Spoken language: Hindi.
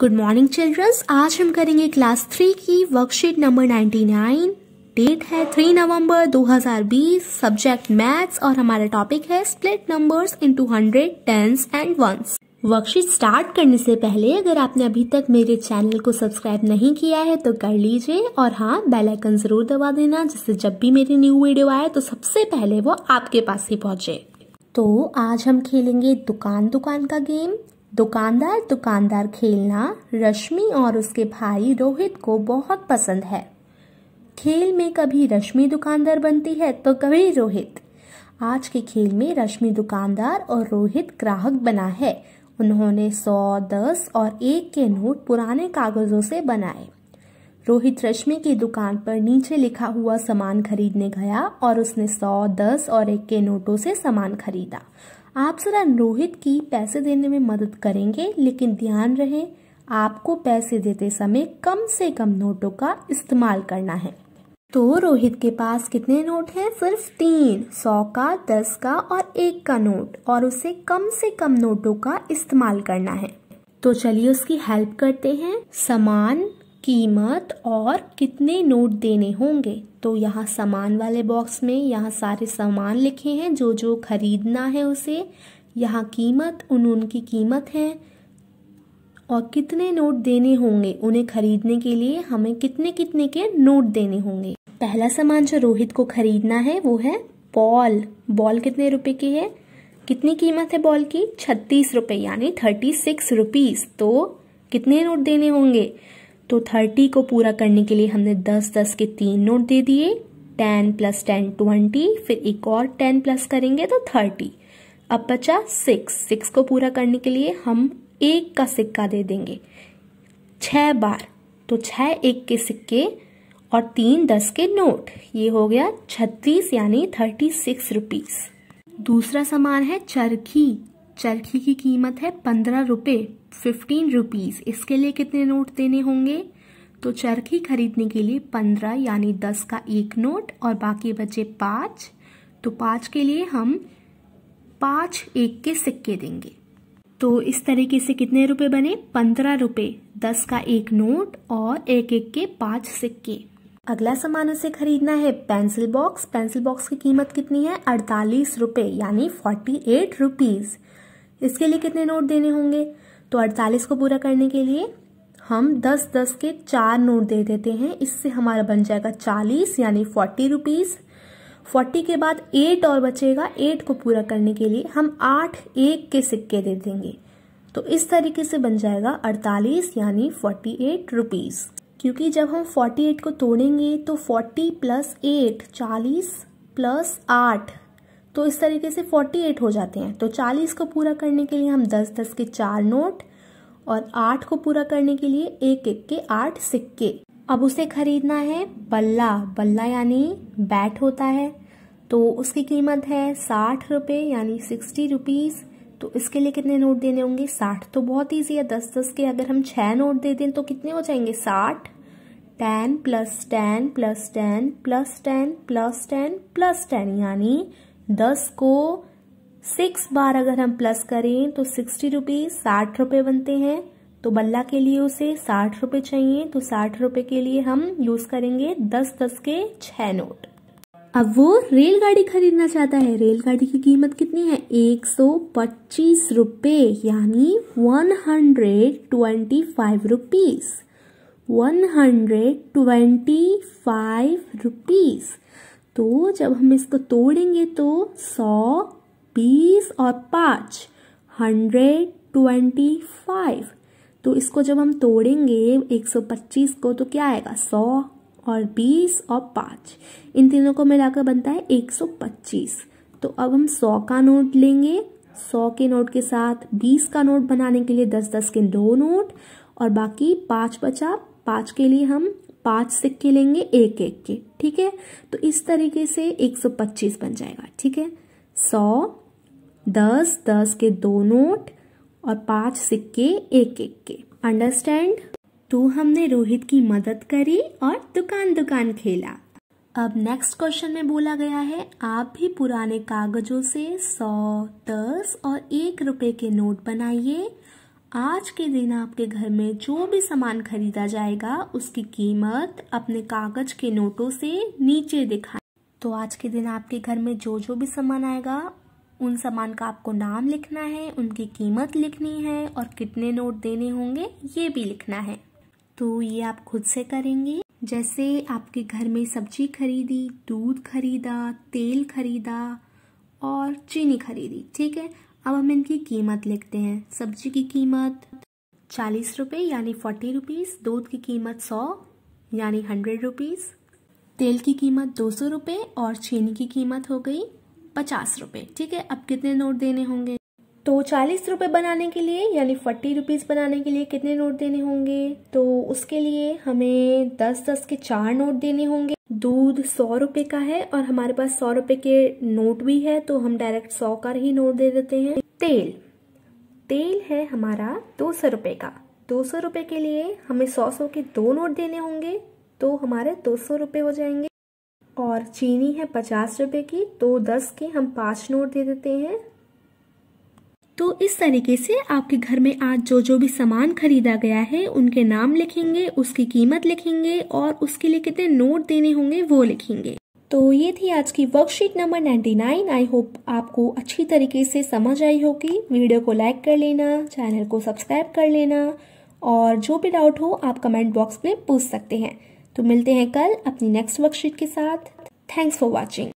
गुड मॉर्निंग चिल्ड्रंस आज हम करेंगे क्लास थ्री की worksheet number ninety nine date है थ्री नवंबर 2020 सब्जेक्ट मैथ्स और हमारा टॉपिक है split numbers into hundred tens and ones worksheet start करने से पहले अगर आपने अभी तक मेरे चैनल को सब्सक्राइब नहीं किया है तो कर लीजिए और हाँ बेल आइकन जरूर दबा देना जिससे जब भी मेरी न्यू वीडियो आए तो सबसे पहले वो आपके पास ही पहुंचे तो आज हम खेलेंगे दुकान दुकान का गेम दुकानदार दुकानदार खेलना रश्मि और उसके भाई रोहित को बहुत पसंद है खेल में कभी रश्मि दुकानदार बनती है तो कभी रोहित आज के खेल में रश्मि दुकानदार और रोहित ग्राहक बना है उन्होंने सौ दस और एक के नोट पुराने कागजों से बनाए रोहित रश्मि की दुकान पर नीचे लिखा हुआ सामान खरीदने गया और उसने सौ दस और एक के नोटों से सामान खरीदा आप ज़रा रोहित की पैसे देने में मदद करेंगे लेकिन ध्यान रहे आपको पैसे देते समय कम से कम नोटों का इस्तेमाल करना है तो रोहित के पास कितने नोट हैं सिर्फ तीन सौ का दस का और एक का नोट और उसे कम से कम नोटों का इस्तेमाल करना है तो चलिए उसकी हेल्प करते हैं समान कीमत और कितने नोट देने होंगे तो यहाँ सामान वाले बॉक्स में यहाँ सारे सामान लिखे हैं जो जो खरीदना है उसे यहाँ कीमत उन उनकी कीमत है और कितने नोट देने होंगे उन्हें खरीदने के लिए हमें कितने कितने के नोट देने होंगे पहला सामान जो रोहित को खरीदना है वो है बॉल बॉल कितने रुपए की है कितनी कीमत है बॉल की छत्तीस रुपए यानी थर्टी सिक्स रुपीज़ तो कितने नोट देने होंगे तो थर्टी को पूरा करने के लिए हमने दस दस के तीन नोट दे दिए टेन प्लस टेन ट्वेंटी फिर एक और टेन प्लस करेंगे तो थर्टी अब बचा सिक्स सिक्स को पूरा करने के लिए हम एक का सिक्का दे देंगे छ बार तो छः एक के सिक्के और तीन दस के नोट ये हो गया छत्तीस यानी थर्टी सिक्स रुपीज़ दूसरा सामान है चरखी चरखी की कीमत है पंद्रह रुपये फिफ्टीन रुपीज़ इसके लिए कितने नोट देने होंगे तो चरखी खरीदने के लिए पंद्रह यानी दस का एक नोट और बाकी बचे पांच तो पांच के लिए हम पांच एक के सिक्के देंगे तो इस तरीके से कितने रुपए बने पंद्रह रुपए दस का एक नोट और एक एक के पांच सिक्के अगला सामान उसे खरीदना है पेंसिल बॉक्स पेंसिल बॉक्स की कीमत कितनी है अड़तालीस रुपए यानी फोर्टी एट रुपीज़ इसके लिए कितने नोट देने होंगे तो 48 को पूरा करने के लिए हम 10 10 के चार नोट दे देते हैं इससे हमारा बन जाएगा 40 यानी फोर्टी रुपीज़ फोर्टी के बाद एट और बचेगा एट को पूरा करने के लिए हम आठ एक के सिक्के दे देंगे तो इस तरीके से बन जाएगा अड़तालीस यानी फोर्टी एट रुपीज़ क्योंकि जब हम फोर्टी एट को तोड़ेंगे तो फोर्टी प्लस एट चालीस प्लस आठ तो इस तरीके से 48 हो जाते हैं तो 40 को पूरा करने के लिए हम 10 10 के चार नोट और 8 को पूरा करने के लिए एक एक के आठ सिक्के अब उसे खरीदना है बल्ला बल्ला यानी बैट होता है तो उसकी कीमत है साठ रुपये यानी सिक्सटी रुपीज़ तो इसके लिए कितने नोट देने होंगे साठ तो बहुत ईजी है दस दस के अगर हम छह नोट दे दें तो कितने हो जाएंगे साठ ten plus ten plus ten plus ten plus ten plus ten यानी दस को सिक्स बार अगर हम प्लस करें तो सिक्सटी रुपीज साठ रुपए बनते हैं तो बल्ला के लिए उसे साठ रुपए चाहिए तो साठ रुपए के लिए हम यूज़ करेंगे दस दस के छह नोट अब वो रेलगाड़ी खरीदना चाहता है रेलगाड़ी की कीमत कितनी है एक सौ पच्चीस रुपये यानी one hundred twenty five rupees one hundred twenty five rupees तो जब हम इसको तोड़ेंगे तो सौ बीस और पाँच हंड्रेड ट्वेंटी फाइव तो इसको जब हम तोड़ेंगे एक सौ पच्चीस को तो क्या आएगा सौ और बीस और पाँच इन तीनों को मिलाकर बनता है एक सौ पच्चीस तो अब हम सौ का नोट लेंगे सौ के नोट के साथ बीस का नोट बनाने के लिए दस दस के दो नोट और बाकी पाँच बचा पाँच के लिए हम पांच सिक्के लेंगे एक एक के ठीक है तो इस तरीके से 125 बन जाएगा ठीक है सौ दस दस के दो नोट और पांच सिक्के एक एक के अंडरस्टैंड तो हमने रोहित की मदद करी और दुकान दुकान खेला अब नेक्स्ट क्वेश्चन में बोला गया है आप भी पुराने कागजों से सौ दस और एक रुपए के नोट बनाइए आज के दिन आपके घर में जो भी सामान खरीदा जाएगा उसकी कीमत अपने कागज के नोटों से नीचे दिखाएं तो आज के दिन आपके घर में जो जो भी सामान आएगा उन सामान का आपको नाम लिखना है उनकी कीमत लिखनी है और कितने नोट देने होंगे ये भी लिखना है तो ये आप खुद से करेंगे जैसे आपके घर में सब्जी खरीदी दूध खरीदा तेल खरीदा और चीनी खरीदी ठीक है अब हम इनकी कीमत लिखते हैं सब्जी की कीमत चालीस रुपये यानी फोर्टी रुपीज़ दूध की कीमत सौ यानी हंड्रेड रुपीज़ तेल की कीमत दो सौ रुपये और चीनी की कीमत हो गई पचास रुपये ठीक है अब कितने नोट देने होंगे तो चालीस रुपये बनाने के लिए यानी फोर्टी रुपीज़ बनाने के लिए कितने नोट देने होंगे तो उसके लिए हमें दस दस के चार नोट देने होंगे दूध सौ रुपए का है और हमारे पास सौ रुपए के नोट भी है तो हम डायरेक्ट सौ का ही नोट दे देते हैं तेल तेल है हमारा दो सौ रुपए का दो सौ रुपए के लिए हमें सौ सौ के दो नोट देने होंगे तो हमारे दो सौ रुपए हो जाएंगे और चीनी है पचास रुपए की तो दस के हम पांच नोट दे देते हैं तो इस तरीके से आपके घर में आज जो जो भी सामान खरीदा गया है उनके नाम लिखेंगे उसकी कीमत लिखेंगे और उसके लिए कितने नोट देने होंगे वो लिखेंगे तो ये थी आज की वर्कशीट नंबर 99 आई होप आपको अच्छी तरीके से समझ आई होगी वीडियो को लाइक कर लेना चैनल को सब्सक्राइब कर लेना और जो भी डाउट हो आप कमेंट बॉक्स में पूछ सकते हैं तो मिलते हैं कल अपनी नेक्स्ट वर्कशीट के साथ थैंक्स फॉर वॉचिंग